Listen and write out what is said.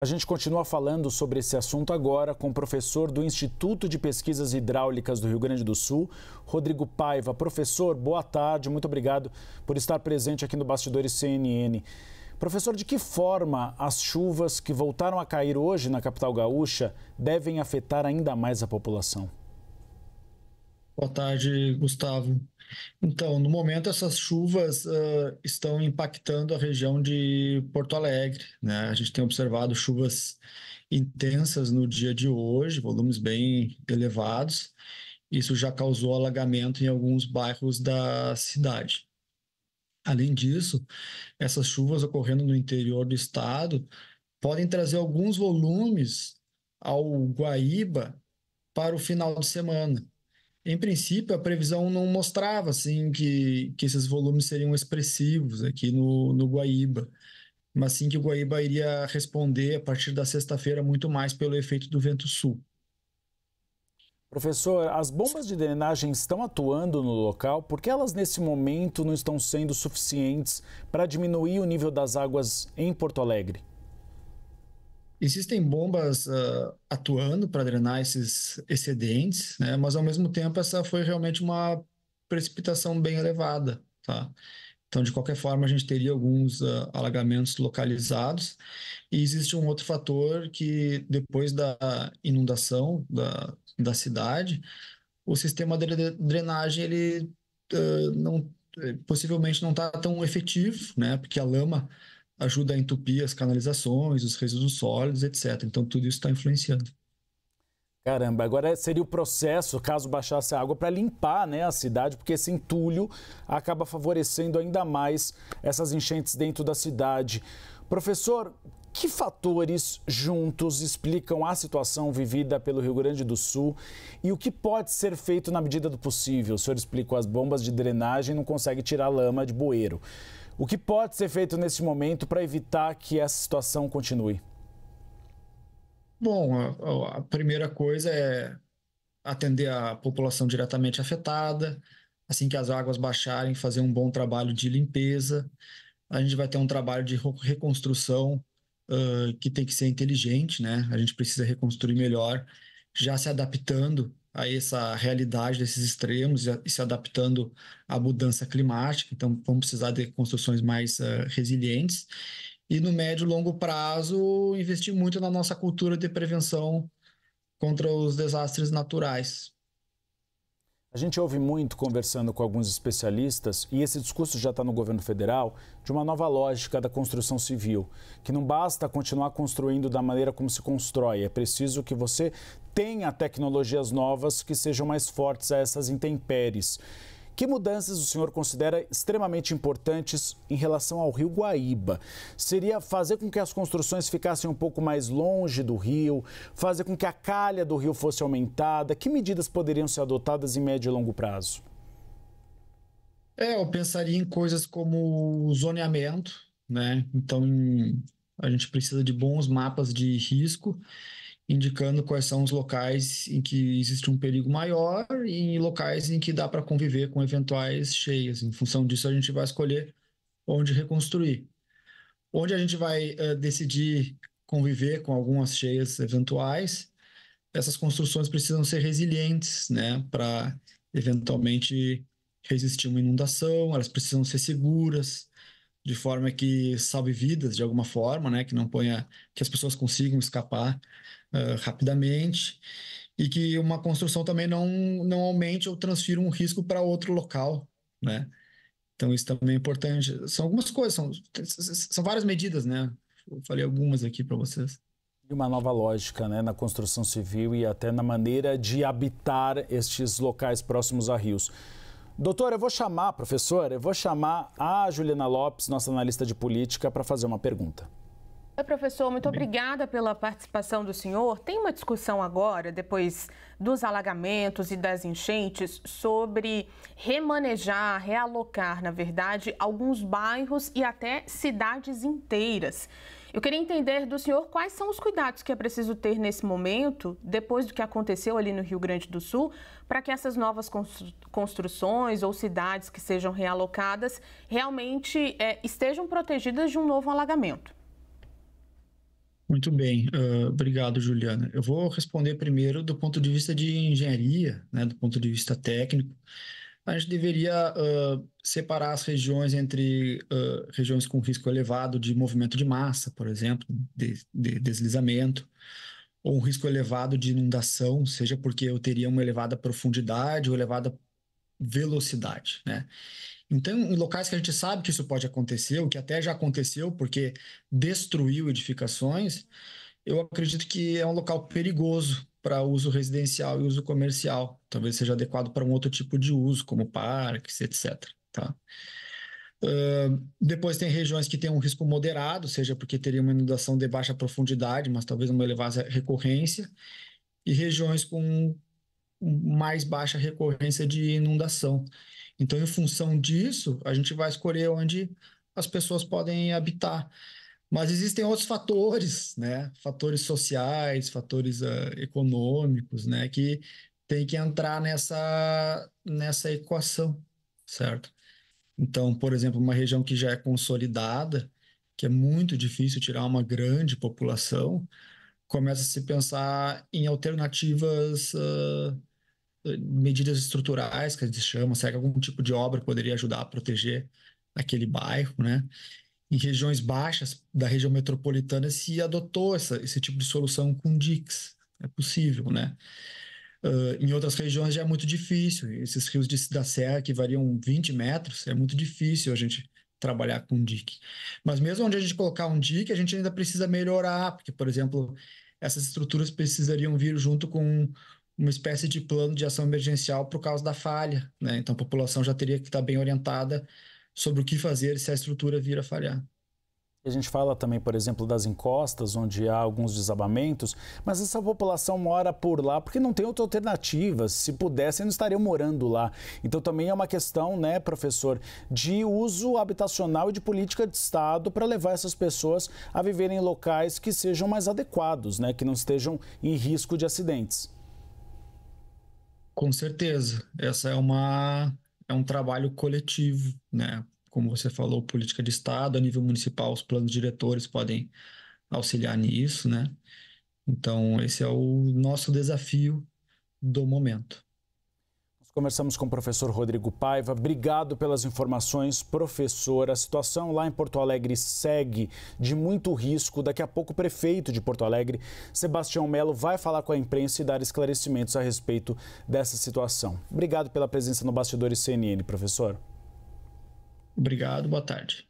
A gente continua falando sobre esse assunto agora com o professor do Instituto de Pesquisas Hidráulicas do Rio Grande do Sul, Rodrigo Paiva. Professor, boa tarde, muito obrigado por estar presente aqui no Bastidores CNN. Professor, de que forma as chuvas que voltaram a cair hoje na capital gaúcha devem afetar ainda mais a população? Boa tarde, Gustavo. Então, no momento, essas chuvas uh, estão impactando a região de Porto Alegre. Né? A gente tem observado chuvas intensas no dia de hoje, volumes bem elevados. Isso já causou alagamento em alguns bairros da cidade. Além disso, essas chuvas ocorrendo no interior do estado podem trazer alguns volumes ao Guaíba para o final de semana. Em princípio, a previsão não mostrava assim que, que esses volumes seriam expressivos aqui no, no Guaíba, mas sim que o Guaíba iria responder a partir da sexta-feira muito mais pelo efeito do vento sul. Professor, as bombas de drenagem estão atuando no local, porque elas nesse momento não estão sendo suficientes para diminuir o nível das águas em Porto Alegre? Existem bombas uh, atuando para drenar esses excedentes, né? mas ao mesmo tempo essa foi realmente uma precipitação bem elevada. Tá? Então, de qualquer forma, a gente teria alguns uh, alagamentos localizados. E existe um outro fator que, depois da inundação da, da cidade, o sistema de drenagem ele uh, não, possivelmente não está tão efetivo, né? porque a lama ajuda a entupir as canalizações, os resíduos sólidos, etc. Então, tudo isso está influenciando. Caramba, agora seria o processo, caso baixasse a água, para limpar né, a cidade, porque esse entulho acaba favorecendo ainda mais essas enchentes dentro da cidade. Professor, que fatores juntos explicam a situação vivida pelo Rio Grande do Sul e o que pode ser feito na medida do possível? O senhor explicou as bombas de drenagem não consegue tirar lama de bueiro. O que pode ser feito nesse momento para evitar que essa situação continue? Bom, a, a primeira coisa é atender a população diretamente afetada, assim que as águas baixarem, fazer um bom trabalho de limpeza. A gente vai ter um trabalho de reconstrução uh, que tem que ser inteligente, né? A gente precisa reconstruir melhor, já se adaptando a essa realidade desses extremos e, se adaptando à mudança climática. Então, vamos precisar de construções mais uh, resilientes. E no médio e longo prazo, investir muito na nossa cultura de prevenção contra os desastres naturais. A gente ouve muito, conversando com alguns especialistas, e esse discurso já está no governo federal, de uma nova lógica da construção civil, que não basta continuar construindo da maneira como se constrói, é preciso que você tenha tecnologias novas que sejam mais fortes a essas intempéries. Que mudanças o senhor considera extremamente importantes em relação ao rio Guaíba? Seria fazer com que as construções ficassem um pouco mais longe do rio, fazer com que a calha do rio fosse aumentada? Que medidas poderiam ser adotadas em médio e longo prazo? É, eu pensaria em coisas como zoneamento, né? Então, a gente precisa de bons mapas de risco indicando quais são os locais em que existe um perigo maior e locais em que dá para conviver com eventuais cheias. Em função disso, a gente vai escolher onde reconstruir. Onde a gente vai uh, decidir conviver com algumas cheias eventuais, essas construções precisam ser resilientes, né, para eventualmente resistir uma inundação, elas precisam ser seguras, de forma que salve vidas de alguma forma, né? Que não ponha, que as pessoas consigam escapar uh, rapidamente e que uma construção também não, não aumente ou transfira um risco para outro local, né? Então isso também é importante. São algumas coisas, são, são várias medidas, né? Eu falei algumas aqui para vocês. E uma nova lógica né, na construção civil e até na maneira de habitar estes locais próximos a rios. Doutor, eu vou chamar, professor, eu vou chamar a Juliana Lopes, nossa analista de política, para fazer uma pergunta. Professor, muito obrigada pela participação do senhor. Tem uma discussão agora, depois dos alagamentos e das enchentes, sobre remanejar, realocar, na verdade, alguns bairros e até cidades inteiras. Eu queria entender do senhor quais são os cuidados que é preciso ter nesse momento, depois do que aconteceu ali no Rio Grande do Sul, para que essas novas construções ou cidades que sejam realocadas realmente é, estejam protegidas de um novo alagamento. Muito bem, uh, obrigado, Juliana. Eu vou responder primeiro do ponto de vista de engenharia, né, do ponto de vista técnico. A gente deveria uh, separar as regiões entre uh, regiões com risco elevado de movimento de massa, por exemplo, de, de deslizamento, ou um risco elevado de inundação, seja porque eu teria uma elevada profundidade ou elevada velocidade, né? Então, em locais que a gente sabe que isso pode acontecer, o que até já aconteceu, porque destruiu edificações, eu acredito que é um local perigoso para uso residencial e uso comercial. Talvez seja adequado para um outro tipo de uso, como parques, etc. Tá? Uh, depois tem regiões que têm um risco moderado, seja porque teria uma inundação de baixa profundidade, mas talvez uma elevada recorrência, e regiões com mais baixa recorrência de inundação. Então, em função disso, a gente vai escolher onde as pessoas podem habitar. Mas existem outros fatores, né? Fatores sociais, fatores uh, econômicos, né? Que tem que entrar nessa, nessa equação, certo? Então, por exemplo, uma região que já é consolidada, que é muito difícil tirar uma grande população, começa a se pensar em alternativas uh, medidas estruturais que a gente chama, será é que algum tipo de obra poderia ajudar a proteger aquele bairro, né? Em regiões baixas da região metropolitana se adotou essa, esse tipo de solução com diques, é possível, né? Uh, em outras regiões já é muito difícil, esses rios de, da serra que variam 20 metros, é muito difícil a gente trabalhar com dique. Mas mesmo onde a gente colocar um dique a gente ainda precisa melhorar, porque, por exemplo, essas estruturas precisariam vir junto com uma espécie de plano de ação emergencial por causa da falha. Né? Então, a população já teria que estar tá bem orientada sobre o que fazer se a estrutura vir a falhar. A gente fala também, por exemplo, das encostas, onde há alguns desabamentos, mas essa população mora por lá porque não tem outra alternativa. Se pudessem, não estariam morando lá. Então também é uma questão, né, professor, de uso habitacional e de política de Estado para levar essas pessoas a viverem em locais que sejam mais adequados, né, que não estejam em risco de acidentes. Com certeza. Essa é uma é um trabalho coletivo, né? Como você falou, política de Estado, a nível municipal, os planos diretores podem auxiliar nisso, né? Então, esse é o nosso desafio do momento. Conversamos com o professor Rodrigo Paiva. Obrigado pelas informações, professor. A situação lá em Porto Alegre segue de muito risco. Daqui a pouco, o prefeito de Porto Alegre, Sebastião Melo, vai falar com a imprensa e dar esclarecimentos a respeito dessa situação. Obrigado pela presença no Bastidores CNN, professor. Obrigado, boa tarde.